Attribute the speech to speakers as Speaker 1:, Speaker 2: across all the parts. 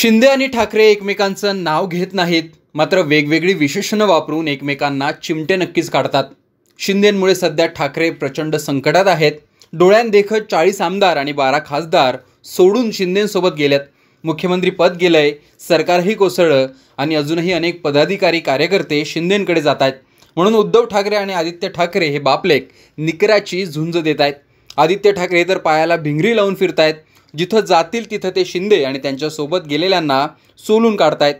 Speaker 1: शिंदे आणि ठाकरे एकमेकांचं नाव घेत नाहीत मात्र वेगवेगळी विशेषणं वापरून एकमेकांना चिमटे नक्कीच काढतात शिंदेंमुळे सध्या ठाकरे प्रचंड संकटात आहेत डोळ्यांदेखत चाळीस आमदार आणि बारा खासदार सोडून शिंदेसोबत गेल्यात मुख्यमंत्री पद गेलंय सरकारही कोसळलं आणि अजूनही अनेक पदाधिकारी कार्यकर्ते शिंदेंकडे जात आहेत म्हणून उद्धव ठाकरे आणि आदित्य ठाकरे हे बापलेक निकराची झुंज देत आहेत आदित्य ठाकरे तर पायाला भिंगरी लावून आहेत जिथं जातील तिथं ते शिंदे आणि त्यांच्यासोबत गेलेल्यांना सोलून काढतायत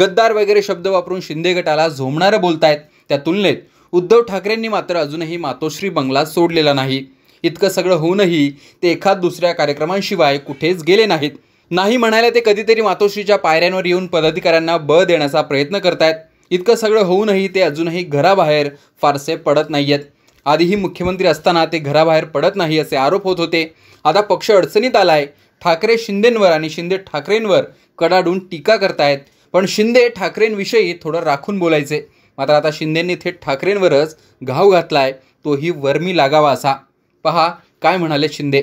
Speaker 1: गद्दार वगैरे शब्द वापरून शिंदे गटाला झोमणारं बोलतायत त्या तुलनेत उद्धव ठाकरेंनी मात्र अजूनही मातोश्री बंगला सोडलेला नाही इतकं सगळं होऊनही ते एखाद दुसऱ्या कार्यक्रमांशिवाय कुठेच गेले नाहीत नाही म्हणायला ते कधीतरी मातोश्रीच्या पायऱ्यांवर येऊन पदाधिकाऱ्यांना बळ देण्याचा प्रयत्न करतायत इतकं सगळं होऊनही ते अजूनही घराबाहेर फारसे पडत नाही आधीही मुख्यमंत्री असताना ते घराबाहेर पडत नाही असे आरोप होत होते आता पक्ष अडचणीत आला आहे ठाकरे शिंदेंवर आणि शिंदे ठाकरेंवर कडाडून टीका करतायत पण शिंदे ठाकरेंविषयी थोडं राखून बोलायचे मात्र आता शिंदेंनी थेट ठाकरेंवरच घाव घातलाय तोही वर्मी लागावा असा पहा काय म्हणाले शिंदे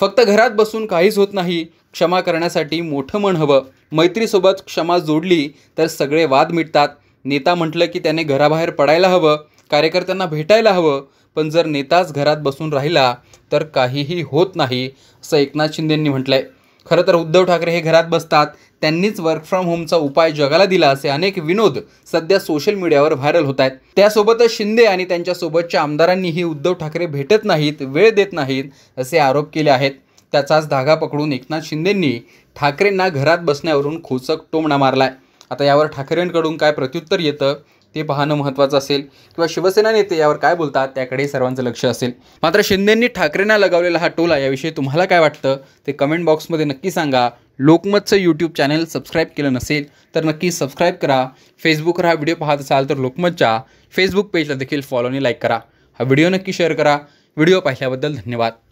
Speaker 1: फक्त घरात बसून काहीच होत नाही क्षमा करण्यासाठी मोठं मन हवं मैत्रीसोबत क्षमा जोडली तर सगळे वाद मिटतात नेता म्हटलं की त्याने घराबाहेर पडायला हवं कार्यकर्त्यांना भेटायला हवं पण जर नेताच घरात बसून राहिला तर काहीही होत नाही असं एकनाथ शिंदेंनी म्हटलं आहे खरं तर उद्धव ठाकरे हे घरात बसतात त्यांनीच वर्क फ्रॉम होमचा उपाय जगाला दिला असे अनेक विनोद सध्या सोशल मीडियावर व्हायरल होत आहेत त्यासोबतच शिंदे आणि त्यांच्यासोबतच्या आमदारांनीही उद्धव ठाकरे भेटत नाहीत वेळ देत नाहीत असे आरोप केले आहेत त्याचाच धागा पकडून एकनाथ शिंदेंनी ठाकरेंना घरात बसण्यावरून खोचक टोमणा मारलाय आता यावर ठाकरेंकडून काय प्रत्युत्तर येतं ते पाहणं महत्त्वाचं असेल किंवा शिवसेना नेते यावर काय बोलतात त्याकडे सर्वांचं लक्ष असेल मात्र शिंदेंनी ठाकरेंना लगावलेला हा टोला याविषयी तुम्हाला काय वाटतं ते कमेंट बॉक्समध्ये नक्की सांगा लोकमतचं यूट्यूब चॅनल सबस्क्राईब केलं नसेल तर नक्की सबस्क्राईब करा फेसबुकवर हा व्हिडिओ पाहत असाल तर लोकमतच्या फेसबुक पेजला देखील फॉलो आणि लाईक करा हा व्हिडिओ नक्की शेअर करा व्हिडिओ पाहिल्याबद्दल धन्यवाद